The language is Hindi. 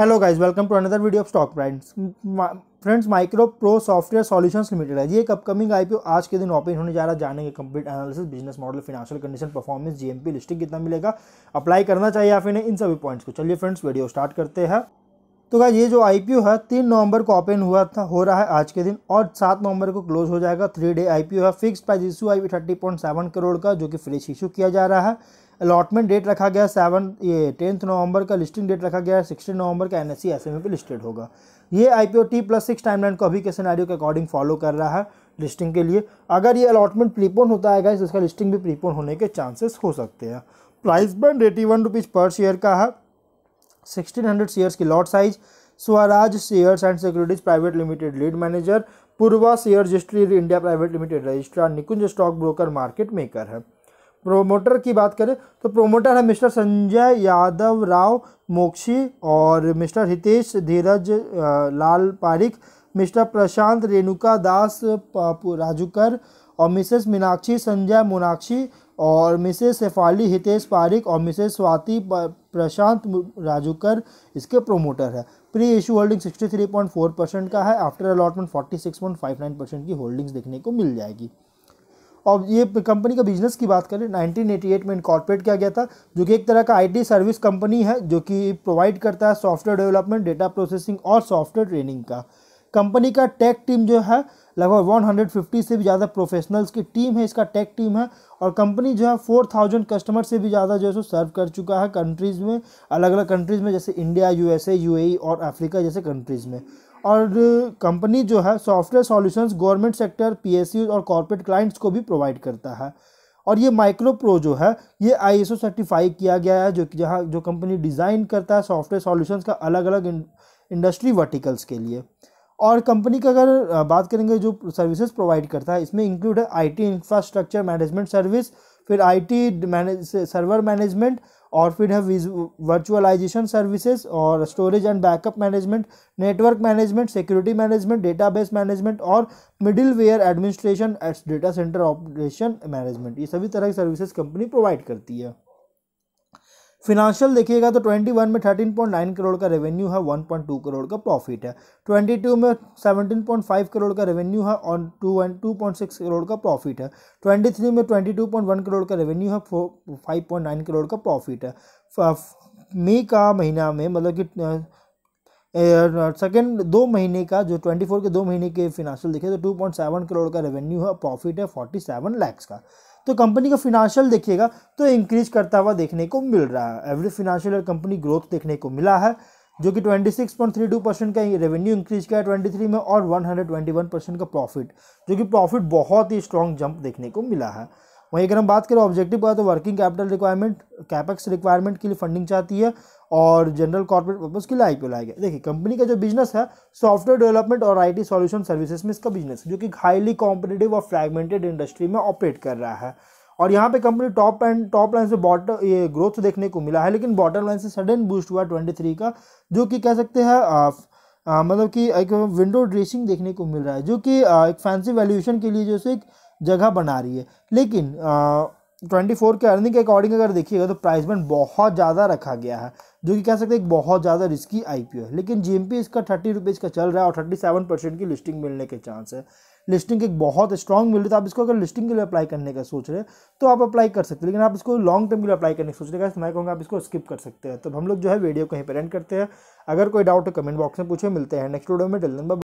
hello guys welcome to another video of stock brands friends micro pro software solutions limited है ये एक अपकमिंग आईपीओ आज के दिन ओपन होने जा रहा है जानेंगे complete analysis business model financial condition performance GMP listing कितना मिलेगा अप्लाई करना चाहिए आप इन्हें इन सभी पॉइंट्स को चलिए फ्रेंड्स वीडियो स्टार्ट करते हैं तो क्या ये जो आई है तीन नवंबर को ओपन हुआ था हो रहा है आज के दिन और सात नवंबर को क्लोज हो जाएगा थ्री डे आई है फिक्स प्राइस इशू आई थर्टी पॉइंट सेवन करोड़ का जो कि फ्रेश इशू किया जा रहा है अलॉटमेंट डेट रखा गया सेवन ये टेंथ नवंबर का लिस्टिंग डेट रखा गया है सिक्सटीन नवंबर का एन एस सी पे लिस्टेड होगा ये I P O T plus six time को अभी के सिनारियो के अकॉर्डिंग फॉलो कर रहा है लिस्टिंग के लिए अगर ये अलॉटमेंट प्रीपोन होता है गाइस उसका लिस्टिंग भी प्रीपोन होने के चांसेस हो सकते हैं price band eighty one rupees पर शेयर का है सिक्सटीन हंड्रेड शेयर्स की lot size Swaraj shares and securities private limited lead manager Purva share registry India private limited registrar Nikunj stock broker market maker है प्रोमोटर की बात करें तो प्रोमोटर है मिस्टर संजय यादव राव मोक्षी और मिस्टर हितेश धीरज लाल पारिक मिस्टर प्रशांत रेणुका दास राजूकर और मिसेस मीनाक्षी संजय मोनाक्षी और मिसेस शेफाली हितेश पारिक और मिसेस स्वाति प्रशांत राजूकर इसके प्रोमोटर है प्री इशू होल्डिंग 63.4 परसेंट का है आफ्टर अलॉटमेंट 46.59 परसेंट की होल्डिंग्स देखने को मिल जाएगी और ये कंपनी का बिजनेस की बात करें 1988 में इनकॉर्पोरेट किया गया था जो कि एक तरह का आईटी सर्विस कंपनी है जो कि प्रोवाइड करता है सॉफ्टवेयर डेवलपमेंट डेटा प्रोसेसिंग और सॉफ्टवेयर ट्रेनिंग का कंपनी का टेक टीम जो है लगभग 150 से भी ज़्यादा प्रोफेशनल्स की टीम है इसका टेक टीम है और कंपनी जो है 4000 कस्टमर से भी ज़्यादा जो है सो सर्व कर चुका है कंट्रीज़ में अलग अलग कंट्रीज़ में जैसे इंडिया यूएसए यूएई और अफ्रीका जैसे कंट्रीज़ में और कंपनी जो है सॉफ्टवेयर सॉल्यूशंस गवर्नमेंट सेक्टर पी और कॉरपोरेट क्लाइंट्स को भी प्रोवाइड करता है और ये माइक्रो प्रो जो है ये आई एस सर्टिफाई किया गया है जो जहाँ जो कंपनी डिज़ाइन करता है सॉफ्टवेयर सॉल्यूशंस का अलग अलग इंडस्ट्री वर्टिकल्स के लिए और कंपनी का अगर बात करेंगे जो सर्विसेज प्रोवाइड करता है इसमें इंक्लूड है आईटी इंफ्रास्ट्रक्चर मैनेजमेंट सर्विस फिर आईटी मैनेज सर्वर मैनेजमेंट और फिर है वर्चुअलाइजेशन सर्विसेज और storage and backup management network management security management database management और middleware administration data centre operation management ये सभी तरह की सर्विसेज कंपनी प्रोवाइड करती है फिनांशियल देखिएगा तो 21 में 13.9 करोड़ का रेवेन्यू है 1.2 करोड़ का प्रॉफिट है 22 में 17.5 करोड़ का रेवेन्यू है और 2.6 करोड़ का प्रॉफिट है 23 में 22.1 करोड़ का रेवेन्यू है 5.9 करोड़ का प्रॉफिट है मई का महीना में मतलब कि सेकेंड दो महीने का जो ट्वेंटी फोर के दो महीने के फिनांशियल देखे तो टू पॉइंट सेवन करोड़ का रेवेन्यू है प्रॉफिट है फोर्टी सेवन लैक्स का तो कंपनी का फिनेंशियल देखिएगा तो इंक्रीज करता हुआ देखने को मिल रहा है एवरेज फिनेंशियल और कंपनी ग्रोथ देखने को मिला है जो कि 26.32 परसेंट का रेवेन्यू इंक्रीज किया है 23 में और 121 परसेंट का प्रॉफिट जो कि प्रॉफिट बहुत ही स्ट्रॉन्ग जंप देखने को मिला है वहीं अगर हम बात करें ऑब्जेक्टिव का तो working capital requirement capex requirement के लिए फंडिंग चाहती है और जनरल कॉर्पोरेट पर्पज़ के लिए आई लाया गया देखिए कंपनी का जो बिजनेस है सॉफ्टवेयर डेवलपमेंट और आई टी सोल्यूशन सर्विसेज में इसका बिजनेस है जो कि हाईली कॉम्पिटेटिव और फ्रेगमेंटेड इंडस्ट्री में ऑपरेट कर रहा है और यहाँ पे company top and top line से बॉटम ये ग्रोथ देखने को मिला है लेकिन बॉटम लाइन से सडन बूस्ट हुआ ट्वेंटी थ्री का जो कि कह सकते हैं मतलब कि एक विंडो ड्रेसिंग देखने को मिल रहा है जो कि एक फैंसी वैल्यूएशन के लिए जैसे एक जगह बना रही है लेकिन ट्वेंटी फोर के अर्निंग के अकॉर्डिंग अगर देखिएगा तो प्राइस बैंड बहुत ज़्यादा रखा गया है जो कि कह सकते हैं एक बहुत ज़्यादा रिस्की आई है लेकिन जीएमपी इसका थर्टी रुपीज़ का चल रहा है और थर्टी सेवन परसेंट की लिस्टिंग मिलने के चांस है लिस्टिंग एक बहुत स्ट्रॉन्ग मिल रही है तो आप इसको अगर लिस्टिंग के लिए अप्लाई करने का सोच रहे हैं तो आप अप्लाई कर सकते हैं लेकिन आप इसको लॉन्ग टर्म के लिए अप्लाई करने का सोच रहे हैं मैं कहूँगा आप इसको स्किप कर सकते हैं तो हम लोग जो है वीडियो कहीं पर एंड करते हैं अगर कोई डाउट है कमेंट बॉक्स में पूछे मिलते हैं नेक्स्ट वीडियो में नंबर